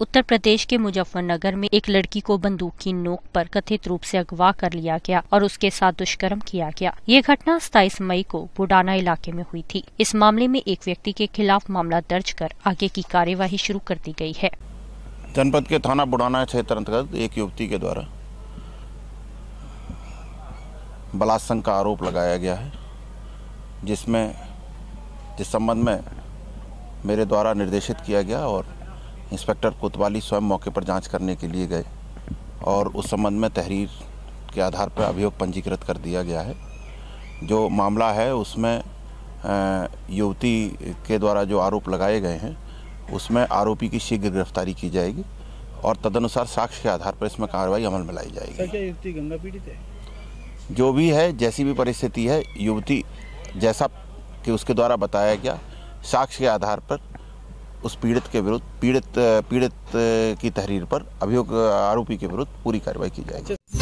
उत्तर प्रदेश के मुजफ्फरनगर में एक लड़की को बंदूक की नोक पर कथित रूप से अगवा कर लिया गया और उसके साथ दुष्कर्म किया गया ये घटना सताईस मई को बुडाना इलाके में हुई थी इस मामले में एक व्यक्ति के खिलाफ मामला दर्ज कर आगे की कार्यवाही शुरू कर दी गई है जनपद के थाना बुडाना क्षेत्र अंतर्गत एक युवती के द्वारा बलात्संग का आरोप लगाया गया है जिसमें जिस संबंध में मेरे द्वारा निर्देशित किया गया और इंस्पेक्टर कोतवाली स्वयं मौके पर जांच करने के लिए गए और उस संबंध में तहरीर के आधार पर अभियोग पंजीकृत कर दिया गया है जो मामला है उसमें युवती के द्वारा जो आरोप लगाए गए हैं उसमें आरोपी की शीघ्र गिरफ्तारी की जाएगी और तदनुसार साक्ष्य के आधार पर इसमें कार्रवाई अमल में लाई जाएगी क्या युवती गंगा पीड़ित है जो भी है जैसी भी परिस्थिति है युवती जैसा कि उसके द्वारा बताया गया साक्ष्य के आधार पर उस पीड़ित के विरुद्ध पीड़ित पीड़ित की तहरीर पर अभियोग आरोपी के विरुद्ध पूरी कार्रवाई की जाएगी